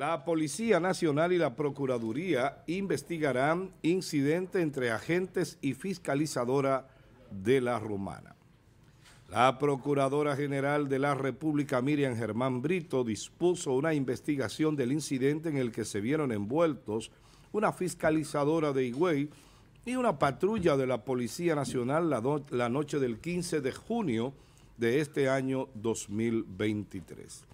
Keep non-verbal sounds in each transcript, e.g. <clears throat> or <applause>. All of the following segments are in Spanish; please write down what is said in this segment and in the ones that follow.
La Policía Nacional y la Procuraduría investigarán incidente entre agentes y fiscalizadora de la Romana. La Procuradora General de la República, Miriam Germán Brito, dispuso una investigación del incidente en el que se vieron envueltos una fiscalizadora de Higüey y una patrulla de la Policía Nacional la, la noche del 15 de junio de este año 2023.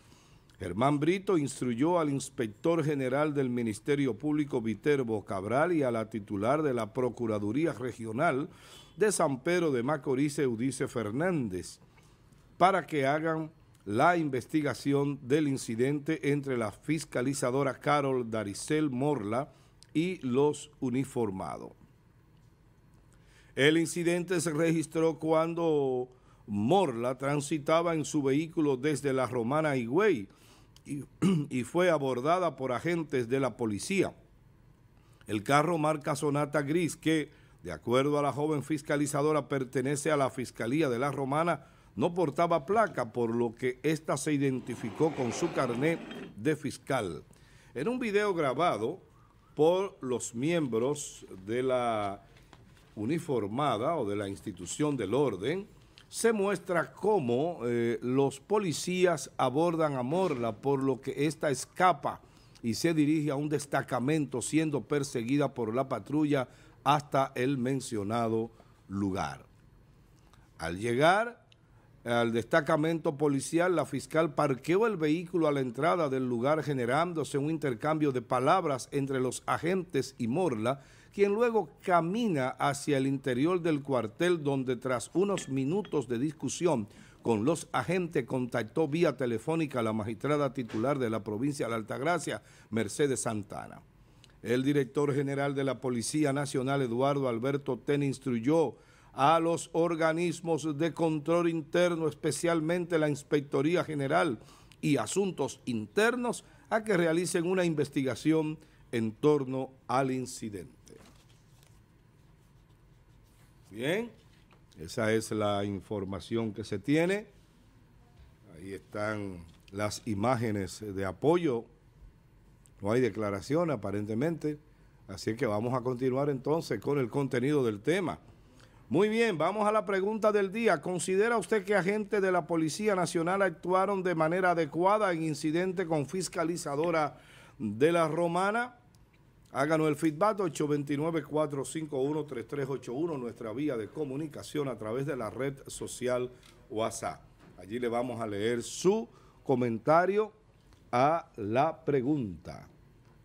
Germán Brito instruyó al inspector general del Ministerio Público Viterbo Cabral y a la titular de la Procuraduría Regional de San Pedro de Macorís, Eudice Fernández, para que hagan la investigación del incidente entre la fiscalizadora Carol Daricel Morla y los uniformados. El incidente se registró cuando Morla transitaba en su vehículo desde la Romana Higüey <clears throat> y, fue abordada por agentes de la policía. El carro marca Sonata Gris que, de acuerdo a la joven fiscalizadora, pertenece a la Fiscalía de la Romana, no portaba placa, por lo que ésta se identificó con su carnet de fiscal. En un video grabado por los miembros de la uniformada o de la institución del orden, se muestra cómo eh, los policías abordan a Morla, por lo que ésta escapa y se dirige a un destacamento siendo perseguida por la patrulla hasta el mencionado lugar. Al llegar al destacamento policial, la fiscal parqueó el vehículo a la entrada del lugar generándose un intercambio de palabras entre los agentes y Morla, quien luego camina hacia el interior del cuartel donde tras unos minutos de discusión con los agentes contactó vía telefónica a la magistrada titular de la provincia de Altagracia, Mercedes Santana. El director general de la Policía Nacional, Eduardo Alberto Ten, instruyó a los organismos de control interno, especialmente la Inspectoría General y Asuntos Internos, a que realicen una investigación en torno al incidente. Bien, esa es la información que se tiene. Ahí están las imágenes de apoyo. No hay declaración aparentemente. Así que vamos a continuar entonces con el contenido del tema. Muy bien, vamos a la pregunta del día. ¿Considera usted que agentes de la Policía Nacional actuaron de manera adecuada en incidente con fiscalizadora de la Romana? Háganos el feedback 829-451-3381, nuestra vía de comunicación a través de la red social WhatsApp. Allí le vamos a leer su comentario a la pregunta.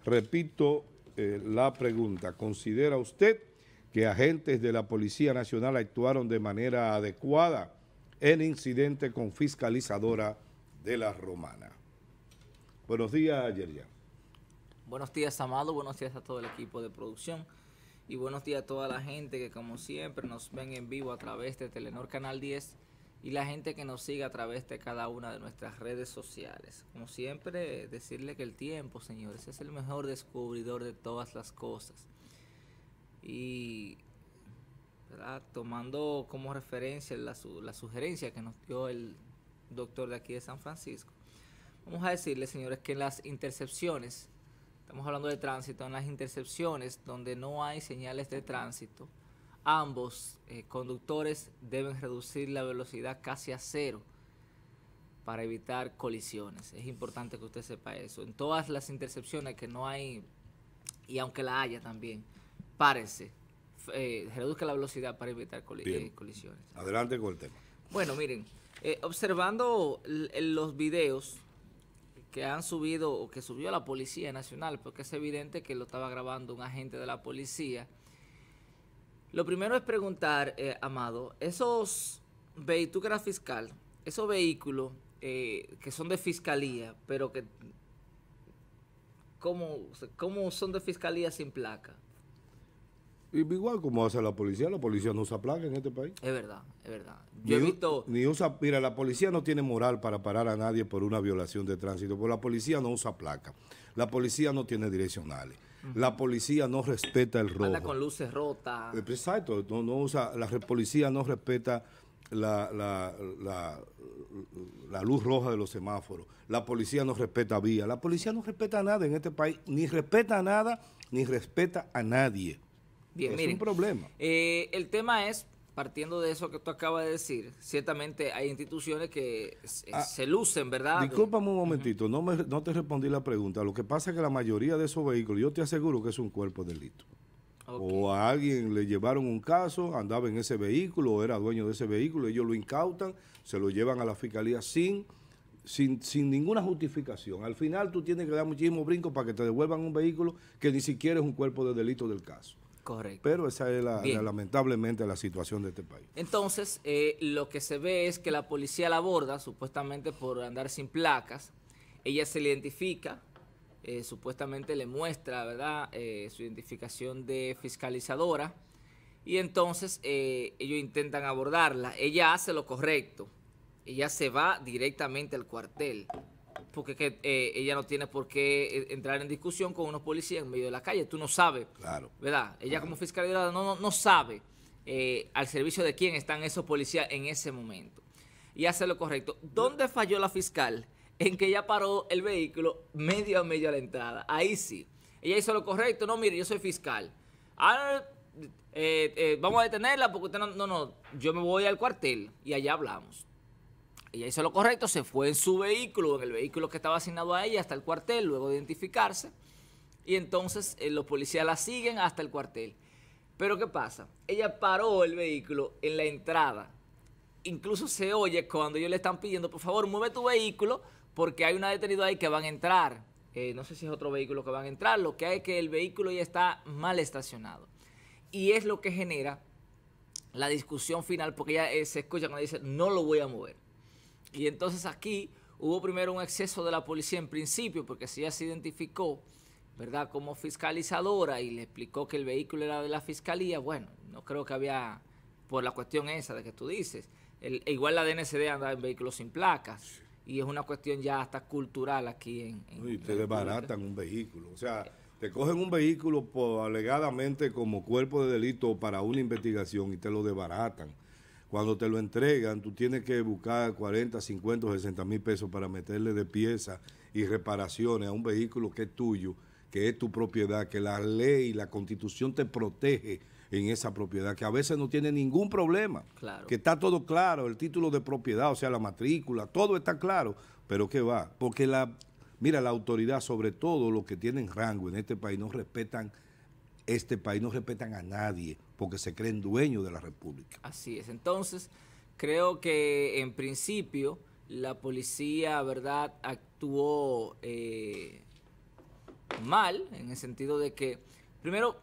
Repito eh, la pregunta. ¿Considera usted que agentes de la Policía Nacional actuaron de manera adecuada en incidente con fiscalizadora de la Romana? Buenos días, Yerian. Buenos días, Amado. Buenos días a todo el equipo de producción. Y buenos días a toda la gente que, como siempre, nos ven en vivo a través de Telenor Canal 10 y la gente que nos sigue a través de cada una de nuestras redes sociales. Como siempre, decirle que el tiempo, señores, es el mejor descubridor de todas las cosas. Y ¿verdad? tomando como referencia la, la sugerencia que nos dio el doctor de aquí de San Francisco, vamos a decirle, señores, que en las intercepciones estamos hablando de tránsito, en las intercepciones donde no hay señales de tránsito, ambos eh, conductores deben reducir la velocidad casi a cero para evitar colisiones. Es importante que usted sepa eso. En todas las intercepciones que no hay, y aunque la haya también, párese, eh, reduzca la velocidad para evitar eh, colisiones. Adelante con el tema. Bueno, miren, observando los videos que han subido o que subió a la Policía Nacional, porque es evidente que lo estaba grabando un agente de la policía. Lo primero es preguntar, eh, Amado, esos vehículos fiscal, esos vehículos eh, que son de fiscalía, pero que... ¿Cómo, ¿Cómo son de fiscalía sin placa? Igual como hace la policía, la policía no usa placa en este país. Es verdad, es verdad. Yo he visto... Ni usa, mira, la policía no tiene moral para parar a nadie por una violación de tránsito, porque la policía no usa placa, la policía no tiene direccionales, la policía no respeta el rojo. Anda con luces rotas. Exacto, no, no usa, la policía no respeta la, luz roja de los semáforos. La policía no respeta vía. La policía no respeta nada en este país. Ni respeta nada, ni respeta a nadie es un problema. Eh, el tema es, partiendo de eso que tú acabas de decir, ciertamente hay instituciones que eh, ah, se lucen, ¿verdad? Discúlpame un momentito, no, no te respondí la pregunta. Lo que pasa es que la mayoría de esos vehículos, yo te aseguro que es un cuerpo de delito. O a alguien le llevaron un caso, andaba en ese vehículo, o era dueño de ese vehículo, ellos lo incautan, se lo llevan a la fiscalía sin, sin, sin ninguna justificación. Al final tú tienes que dar muchísimos brincos para que te devuelvan un vehículo que ni siquiera es un cuerpo de delito del caso. Correcto. Pero esa es lamentablemente la situación de este país. Entonces, eh, lo que se ve es que la policía la aborda supuestamente por andar sin placas. Ella se le identifica, eh, supuestamente le muestra, ¿verdad?, eh, su identificación de fiscalizadora. Y entonces ellos intentan abordarla. Ella hace lo correcto. Ella se va directamente al cuartel porque que, eh, ella no tiene por qué eh, entrar en discusión con unos policías en medio de la calle. Tú no sabes, claro. ¿verdad? Ella como fiscalidad no, no, sabe eh, al servicio de quién están esos policías en ese momento. Y hace lo correcto. ¿Dónde falló la fiscal? En que ella paró el vehículo medio a medio a la entrada. Ahí sí. Ella hizo lo correcto. No, mire, yo soy fiscal. Ahora vamos a detenerla porque usted no, no, no. Yo me voy al cuartel y allá hablamos. Ella hizo lo correcto, se fue en su vehículo, en el vehículo que estaba asignado a ella, hasta el cuartel, luego de identificarse. Y entonces eh, los policías la siguen hasta el cuartel. Pero ¿qué pasa? Ella paró el vehículo en la entrada. Incluso se oye cuando ellos le están pidiendo, por favor, mueve tu vehículo porque hay una detenida ahí que van a entrar. Eh, no sé si es otro vehículo que van a entrar. Lo que hay es que el vehículo ya está mal estacionado. Y es lo que genera la discusión final porque ella eh, se escucha cuando dice, no lo voy a mover. Y entonces aquí hubo primero un exceso de la policía en principio, porque si ella se identificó, ¿verdad?, como fiscalizadora y le explicó que el vehículo era de la fiscalía, bueno, no creo que había, por la cuestión esa de que tú dices, e igual la DNCD anda en vehículos sin placas. Y es una cuestión ya hasta cultural aquí en... te desbaratan un vehículo. O sea, te cogen un vehículo alegadamente como cuerpo de delito para una investigación y te lo desbaratan. Cuando te lo entregan, tú tienes que buscar 40, 50, 60 mil pesos para meterle de pieza y reparaciones a un vehículo que es tuyo, que es tu propiedad, que la ley, y la constitución te protege en esa propiedad, que a veces no tiene ningún problema, que está todo claro, el título de propiedad, o sea, la matrícula, todo está claro, pero ¿qué va? Porque la, mira, la autoridad, sobre todo los que tienen rango en este país, no respetan este país, no respetan a nadie porque se creen dueños de la República. Así es. Entonces, creo que en principio la policía, ¿verdad?, actuó eh, mal en el sentido de que, primero,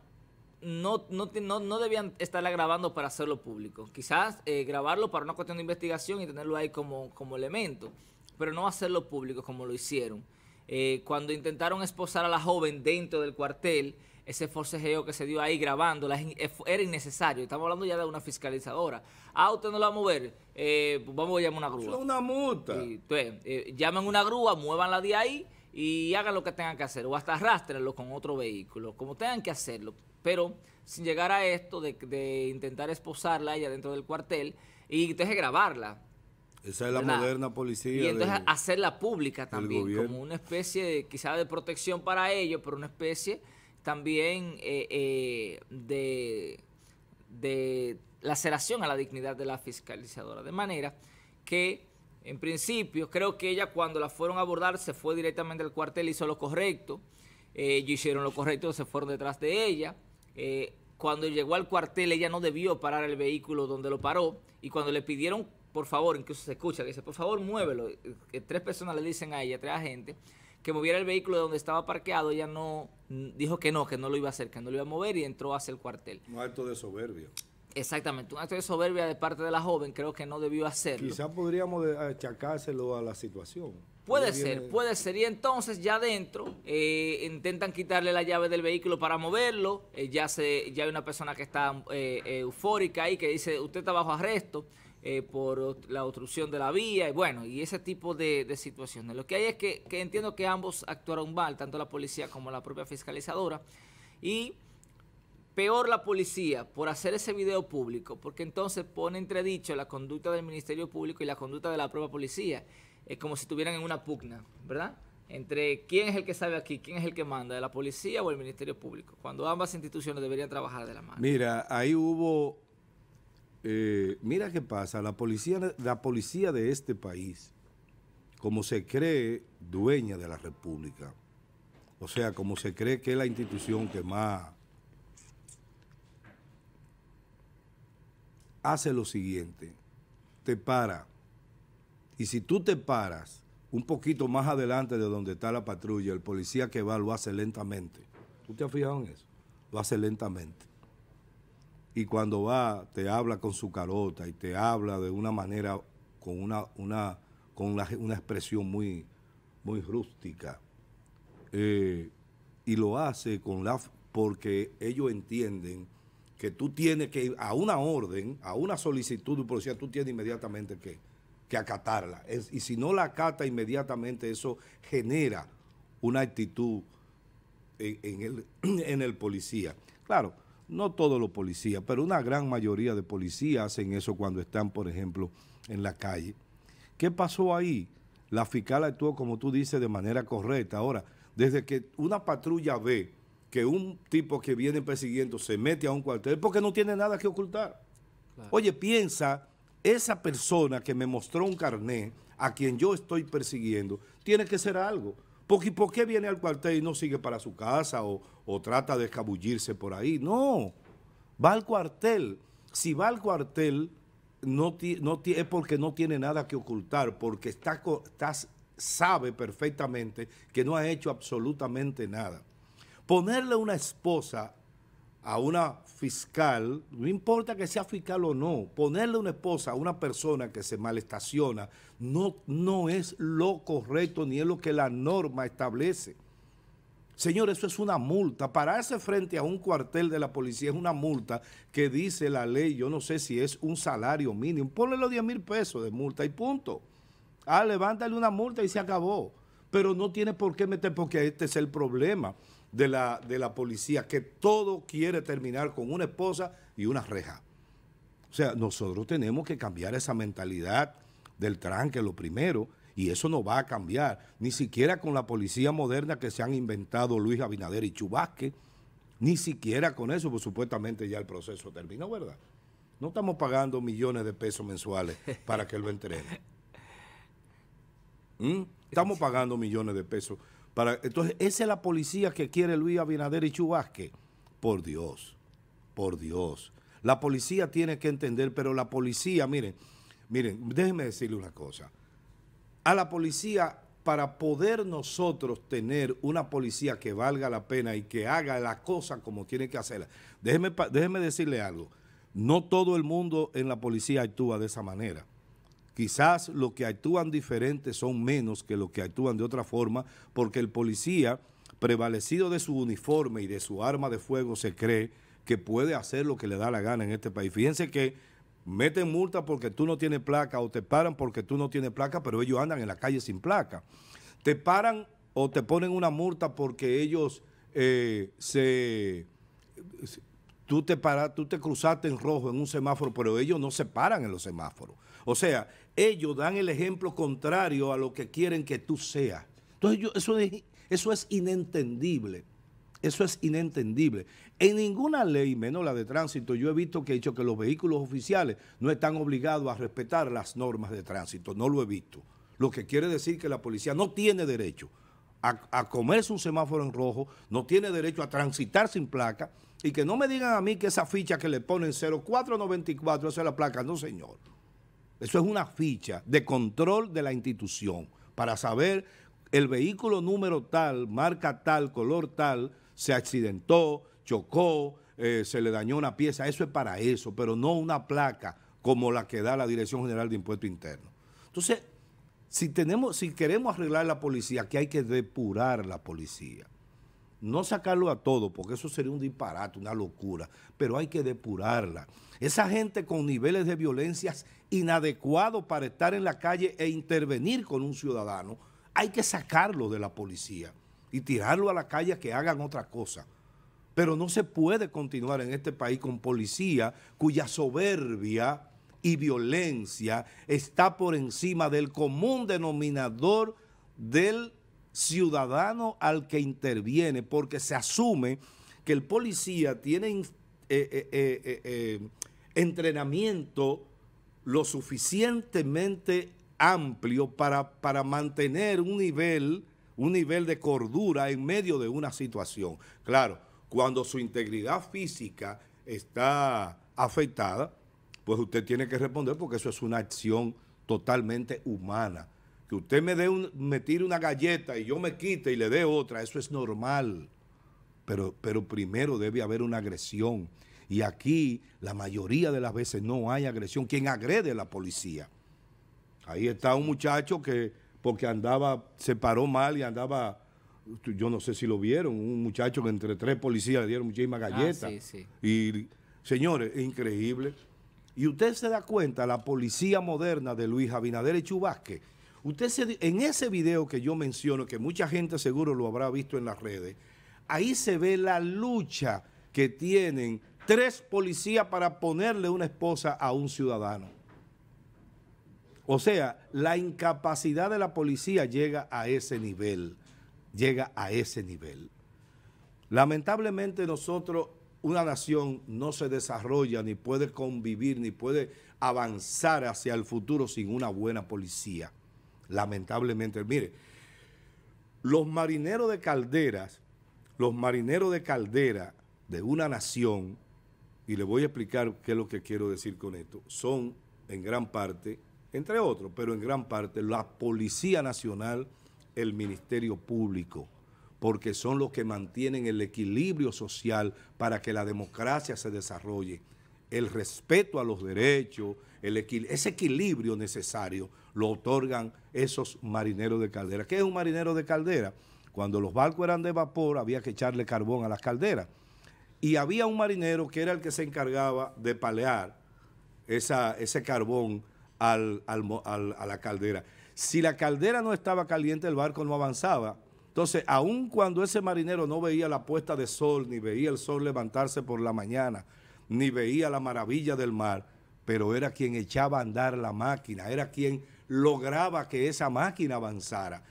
no, no, no, debían estarla grabando para hacerlo público. Quizás eh, grabarlo para una cuestión de investigación y tenerlo ahí como, elemento, pero no hacerlo público como lo hicieron. Eh, cuando intentaron esposar a la joven dentro del cuartel, ese forcejeo que se dio ahí grabando eh, era innecesario. Estamos hablando ya de una fiscalizadora. Ah, usted no la va a mover. Eh, pues vamos a llamar una grúa. una multa. Y, pues, eh, llaman una grúa, muévanla de ahí y hagan lo que tengan que hacer. O hasta arrastrenlo con otro vehículo, como tengan que hacerlo. Pero sin llegar a esto de, de intentar esposarla ella dentro del cuartel y entonces grabarla. Esa es la moderna policía. Y entonces hacerla pública también, como una especie de, quizá de protección para ellos, pero una especie también eh, eh, de, de laceración a la dignidad de la fiscalizadora. De manera que, en principio, creo que ella cuando la fueron a abordar se fue directamente al cuartel, hizo lo correcto, eh, ellos hicieron lo correcto, se fueron detrás de ella. cuando llegó al cuartel ella no debió parar el vehículo donde lo paró y cuando le pidieron por favor, incluso se escucha, le dice, por favor, muévelo. Tres personas le dicen a ella, tres agentes, que moviera el vehículo de donde estaba parqueado, ella no dijo que no, que no lo iba a hacer, que no lo iba a mover y entró hacia el cuartel. Un acto de soberbia. Exactamente, un acto de soberbia de parte de la joven creo que no debió hacerlo. Quizás podríamos achacárselo a la situación. Puede ser, puede ser. Y entonces ya adentro eh, intentan quitarle la llave del vehículo para moverlo. Eh, ya, se, ya hay una persona que está eh, eufórica ahí que dice, usted está bajo arresto. Eh, por la obstrucción de la vía y bueno, y ese tipo de, situaciones. Lo que hay es que, entiendo que ambos actuaron mal, tanto la policía como la propia fiscalizadora, y peor la policía por hacer ese video público, porque entonces pone entredicho la conducta del Ministerio Público y la conducta de la propia policía. Es eh, como si estuvieran en una pugna, ¿verdad? Entre quién es el que sabe aquí, quién es el que manda, de la policía o el Ministerio Público, cuando ambas instituciones deberían trabajar de la mano. Mira, ahí hubo eh, mira qué pasa, la policía, la policía de este país, como se cree dueña de la República, o sea, como se cree que es la institución que más hace lo siguiente, te para, y si tú te paras un poquito más adelante de donde está la patrulla, el policía que va lo hace lentamente, ¿tú te has fijado en eso? Lo hace lentamente y cuando va te habla con su carota y te habla de una manera con una, una, con expresión muy, muy rústica. Eh, y lo hace con la porque ellos entienden que tú tienes que ir a una orden, a una solicitud de policía, tú tienes inmediatamente que, acatarla. y si no la acata inmediatamente, eso genera una actitud en, en, el, <clears throat> en el policía. Claro, no todos los policías, pero una gran mayoría de policías hacen eso cuando están, por ejemplo, en la calle. ¿Qué pasó ahí? La fiscal actuó, como tú dices, de manera correcta. Ahora, desde que una patrulla ve que un tipo que viene persiguiendo se mete a un cuartel, porque no tiene nada que ocultar. Oye, piensa, esa persona que me mostró un carné, a quien yo estoy persiguiendo, tiene que ser algo. ¿Por qué viene al cuartel y no sigue para su casa o, trata de escabullirse por ahí? No, va al cuartel. Si va al cuartel, no, es porque no tiene nada que ocultar, porque sabe perfectamente que no ha hecho absolutamente nada. Ponerle una esposa a una fiscal, no importa que sea fiscal o no, ponerle una esposa a una persona que se malestaciona no, no es lo correcto ni es lo que la norma establece. Señor, eso es una multa. Pararse frente a un cuartel de la policía es una multa que dice la ley, yo no sé si es un salario mínimo. Ponle los 10 mil pesos de multa y punto. Ah, levántale una multa y se acabó. Pero no tiene por qué meter, porque este es el problema de la, de la policía, que todo quiere terminar con una esposa y una reja. O sea, nosotros tenemos que cambiar esa mentalidad del tranque, lo primero, y eso no va a cambiar, ni siquiera con la policía moderna que se han inventado Luis Abinader y Chubasque, ni siquiera con eso, pues supuestamente ya el proceso terminó, ¿verdad? No estamos pagando millones de pesos mensuales para que lo <laughs> entrenen. ¿Mm? Estamos pagando millones de pesos entonces, esa es la policía que quiere Luis Abinader y Chubasque. Por Dios, por Dios. La policía tiene que entender, pero la policía, miren, miren, déjenme decirle una cosa. A la policía, para poder nosotros tener una policía que valga la pena y que haga la cosa como tiene que hacerla, déjenme, déjenme decirle algo. No todo el mundo en la policía actúa de esa manera. Quizás los que actúan diferente son menos que los que actúan de otra forma, porque el policía, prevalecido de su uniforme y de su arma de fuego, se cree que puede hacer lo que le da la gana en este país. Fíjense que meten multa porque tú no tienes placa o te paran porque tú no tienes placa, pero ellos andan en la calle sin placa. Te paran o te ponen una multa porque ellos eh, se... Tú te, tú te cruzaste en rojo en un semáforo, pero ellos no se paran en los semáforos. O sea, ellos dan el ejemplo contrario a lo que quieren que tú seas. Entonces eso, es, eso es inentendible. Eso es inentendible. En ninguna ley, menos la de tránsito, yo he visto que he dicho que los vehículos oficiales no están obligados a respetar las normas de tránsito. No lo he visto. Lo que quiere decir que la policía no tiene derecho a, a comerse un semáforo en rojo, no tiene derecho a transitar sin placa y que no me digan a mí que esa ficha que le ponen 0494, esa es la placa. No, señor. Eso es una ficha de control de la institución para saber el vehículo número tal, marca tal, color tal, se accidentó, chocó, eh, se le dañó una pieza. Eso es para eso, pero no una placa como la que da la Dirección General de Impuesto Interno. Entonces, si, tenemos, si queremos arreglar la policía, aquí hay que depurar la policía no sacarlo a todo, porque eso sería un disparate, una locura, pero hay que depurarla. Esa gente con niveles de violencia inadecuados para estar en la calle e intervenir con un ciudadano, hay que sacarlo de la policía y tirarlo a la calle a que hagan otra cosa. Pero no se puede continuar en este país con policía cuya soberbia y violencia está por encima del común denominador del ciudadano al que interviene, porque se asume que el policía tiene eh, eh, eh, entrenamiento lo suficientemente amplio para, para mantener un nivel, un nivel de cordura en medio de una situación. Claro, cuando su integridad física está afectada, pues usted tiene que responder porque eso es una acción totalmente humana. Que usted me, tire una galleta y yo me quite y le dé otra, eso es normal. Pero, pero primero debe haber una agresión. Y aquí la mayoría de las veces no hay agresión. Quien agrede a la policía. Ahí está un muchacho que porque andaba, se paró mal y andaba, yo no sé si lo vieron, un muchacho que entre tres policías le dieron muchísimas ah, galletas. sí, sí. Y señores, es increíble. Y usted se da cuenta, la policía moderna de Luis Abinader y Chubasque, Usted en ese video que yo menciono, que mucha gente seguro lo habrá visto en las redes, ahí se ve la lucha que tienen tres policías para ponerle una esposa a un ciudadano. O sea, la incapacidad de la policía llega a ese nivel, llega a ese nivel. Lamentablemente nosotros, una nación no se desarrolla, ni puede convivir, ni puede avanzar hacia el futuro sin una buena policía lamentablemente. Mire, los marineros de calderas, los marineros de caldera de una nación, y le voy a explicar qué es lo que quiero decir con esto, son en gran parte, entre otros, pero en gran parte, la Policía Nacional, el Ministerio Público, porque son los que mantienen el equilibrio social para que la democracia se desarrolle, el respeto a los derechos, ese equilibrio necesario lo otorgan esos marineros de caldera. ¿Qué es un marinero de caldera? Cuando los barcos eran de vapor había que echarle carbón a las calderas. Y había un marinero que era el que se encargaba de palear ese carbón a la caldera. Si la caldera no estaba caliente, el barco no avanzaba. Entonces, aun cuando ese marinero no veía la puesta de sol, ni veía el sol levantarse por la mañana, ni veía la maravilla del mar, pero era quien echaba a andar la máquina, era quien lograba que esa máquina avanzara.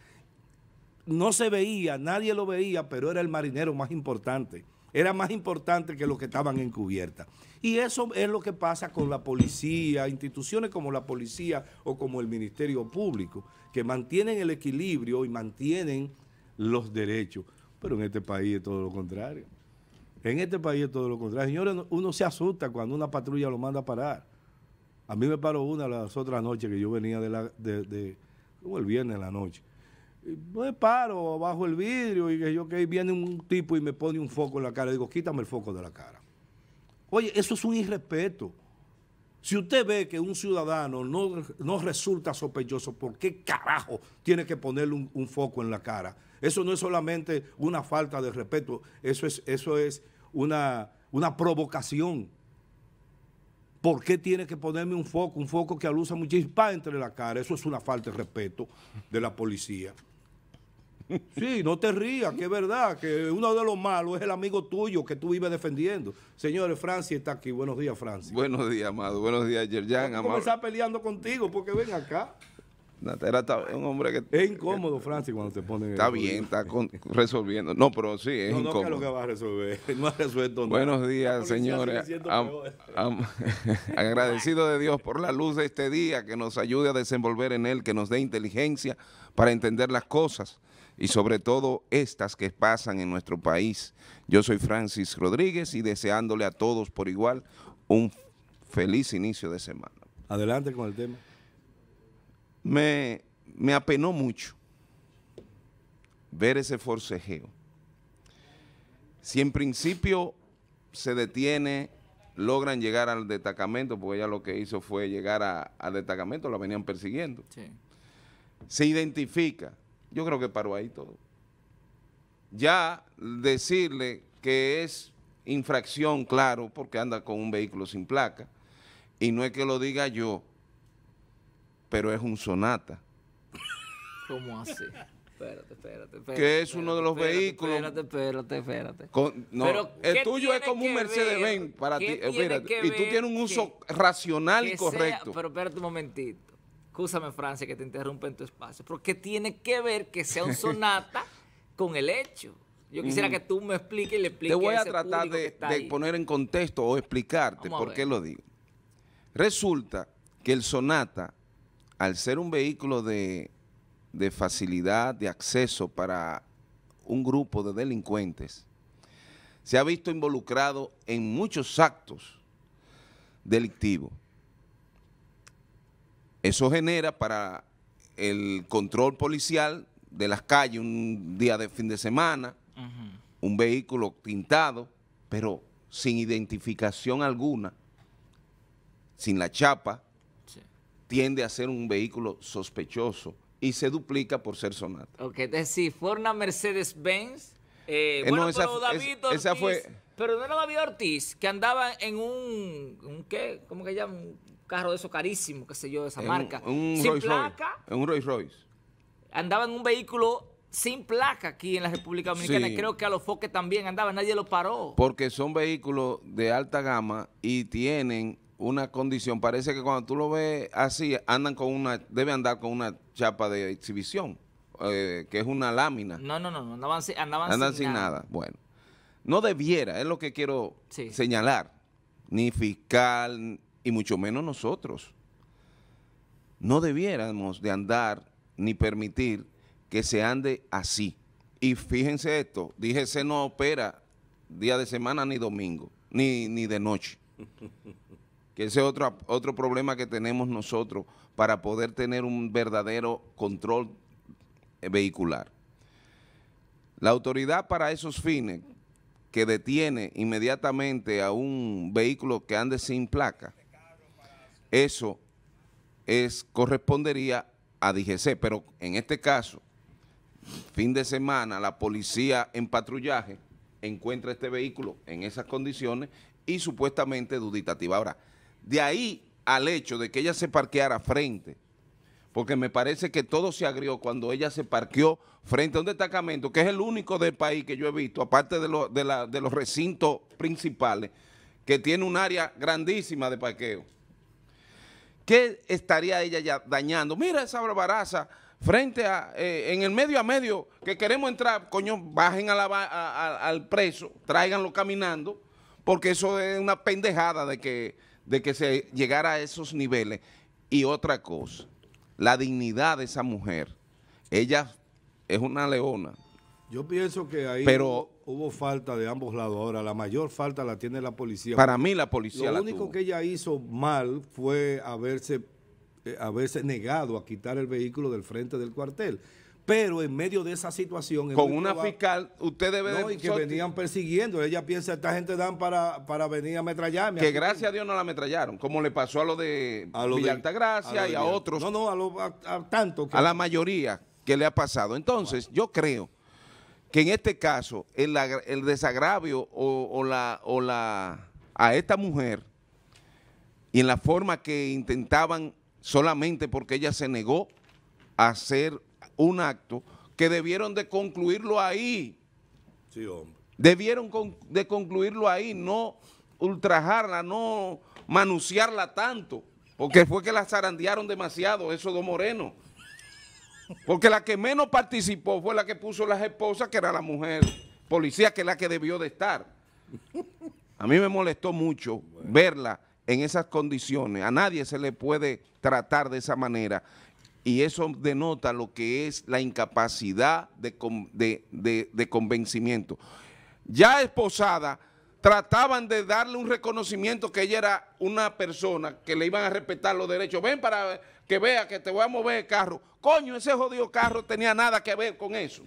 No se veía, nadie lo veía, pero era el marinero más importante. Era más importante que los que estaban en cubierta. Y eso es lo que pasa con la policía, instituciones como la policía o como el Ministerio Público, que mantienen el equilibrio y mantienen los derechos. Pero en este país es todo lo contrario. En este país es todo lo contrario. Señores, uno se asusta cuando una patrulla lo manda a parar. A mí me paro una las otras noches que yo venía de la, de, como el viernes en la noche. Me paro bajo el vidrio y que yo que viene un tipo y me pone un foco en la cara. Digo, quítame el foco de la cara. Oye, eso es un irrespeto. Si usted ve que un ciudadano no, resulta sospechoso, ¿por qué carajo tiene que ponerle un, foco en la cara? Eso no es solamente una falta de respeto, eso es, eso es una, una provocación ¿Por qué tiene que ponerme un foco, un foco que alusa muchísima entre la cara. Eso es una falta de respeto de la policía. Sí, no te rías, que es verdad, que uno de los malos es el amigo tuyo que tú vives defendiendo. Señores, Francia está aquí. Buenos días, Francia. Buenos días, Amado. Buenos días, Yerjan. Amado. está peleando contigo porque ven acá un hombre que... Es incómodo, Francis, cuando se pone... Está bien, está con, resolviendo. No, pero sí, es no, no, incómodo. lo que va a resolver. <laughs> No ha resuelto nada. Buenos días, señores. <laughs> agradecido de Dios por la luz de este día, que nos ayude a desenvolver en él, que nos dé inteligencia para entender las cosas y sobre todo estas que pasan en nuestro país. Yo soy Francis Rodríguez y deseándole a todos por igual un feliz inicio de semana. Adelante con el tema me, apenó mucho ver ese forcejeo. Si en principio se detiene, logran llegar al destacamento, porque ella lo que hizo fue llegar al destacamento, la venían persiguiendo. Se identifica. Yo creo que paró ahí todo. Ya decirle que es infracción, claro, porque anda con un vehículo sin placa, y no es que lo diga yo, pero es un Sonata. ¿Cómo así? Espérate, espérate, espérate. Que es uno de los vehículos. Espérate, espérate, espérate. el tuyo es como un Mercedes-Benz para ti. Espérate. Y tú tienes un uso racional y correcto. pero espérate un momentito. Escúchame, Francia, que te interrumpe en tu espacio. Porque tiene que ver que sea un <laughs> sonata con el hecho? Yo quisiera que tú me expliques y le expliques. Te voy a, tratar de poner en contexto o explicarte por qué lo digo. Resulta que el sonata al ser un vehículo de, facilidad de acceso para un grupo de delincuentes, se ha visto involucrado en muchos actos delictivos. Eso genera para el control policial de las calles un día de fin de semana, un vehículo tintado, pero sin identificación alguna, sin la chapa, tiende a ser un vehículo sospechoso y se duplica por ser Sonata. Ok, es decir, fue una Mercedes-Benz. Eh, eh bueno, pero esa fue... Pero no era David Ortiz, que andaba en un, un ¿qué? ¿Cómo que llama? Un carro de eso carísimo, qué sé yo, de esa marca. Un, sin placa. un Rolls Royce. Andaba en un vehículo sin placa aquí en la República Dominicana. Creo que a los foques también andaba. nadie lo paró. Porque son vehículos de alta gama y tienen una condición. Parece que cuando tú lo ves así, andan con una, debe andar con una chapa de exhibición, eh, que es una lámina. No, no, no, no andaban, andaban andan sin, nada. Bueno, no debiera, es lo que quiero señalar, ni fiscal, y mucho menos nosotros. No debiéramos de andar ni permitir que se ande así. Y fíjense esto, dije, se no opera día de semana ni domingo, ni, ni de noche. <laughs> que ese es otro, otro problema que tenemos nosotros para poder tener un verdadero control eh, vehicular. La autoridad para esos fines que detiene inmediatamente a un vehículo que ande sin placa, eso es, correspondería a DGC, pero en este caso, fin de semana, la policía en patrullaje encuentra este vehículo en esas condiciones y supuestamente duditativa. Ahora, de ahí al hecho de que ella se parqueara frente, porque me parece que todo se agrió cuando ella se parqueó frente a un destacamento, que es el único del país que yo he visto, aparte de, los recintos principales, que tiene un área grandísima de parqueo. ¿Qué estaría ella ya dañando? Mira esa barbaraza frente a, eh, en el medio a medio, que queremos entrar, coño, bajen a la, al preso, tráiganlo caminando, porque eso es una pendejada de que de que se llegara a esos niveles. Y otra cosa, la dignidad de esa mujer. Ella es una leona. Yo pienso que ahí pero, hubo falta de ambos lados. Ahora, la mayor falta la tiene la policía. Para mí la policía Lo único que ella hizo mal fue haberse, eh, haberse negado a quitar el vehículo del frente del cuartel. Pero en medio de esa situación... Con una fiscal, usted debe... No, y que venían persiguiendo. Ella piensa, esta gente dan para, para venir a ametrallarme. Que gracias a Dios no la ametrallaron, como le pasó a lo de a lo Altagracia y a otros. No, no, a, a, tanto. A la mayoría que le ha pasado. Entonces, yo creo que en este caso el, desagravio o, o, la, o la, a esta mujer y en la forma que intentaban solamente porque ella se negó a ser un acto que debieron de concluirlo ahí. Sí, hombre. Debieron de concluirlo ahí, no ultrajarla, no manuciarla tanto, porque fue que la zarandearon demasiado esos dos morenos. Porque la que menos participó fue la que puso las esposas, que era la mujer policía, que es la que debió de estar. A mí me molestó mucho verla en esas condiciones. A nadie se le puede tratar de esa manera. Y eso denota lo que es la incapacidad de, convencimiento. Ya esposada, trataban de darle un reconocimiento que ella era una persona que le iban a respetar los derechos. Ven para que vea que te voy a mover el carro. Coño, ese jodido carro tenía nada que ver con eso.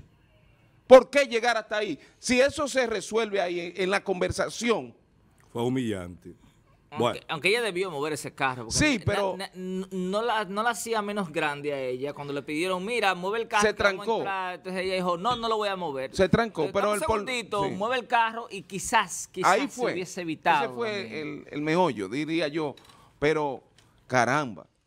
¿Por qué llegar hasta ahí? Si eso se resuelve ahí en la conversación. Fue humillante. Aunque, ella debió mover ese carro. sí, pero... no, la, no la hacía menos grande a ella cuando le pidieron, mira, mueve el carro. Se trancó. Entonces ella dijo, no, no lo voy a mover. Se trancó, pero... el segundito, mueve el carro y quizás, quizás se hubiese evitado. Ese fue el, el meollo, diría yo. Pero, caramba.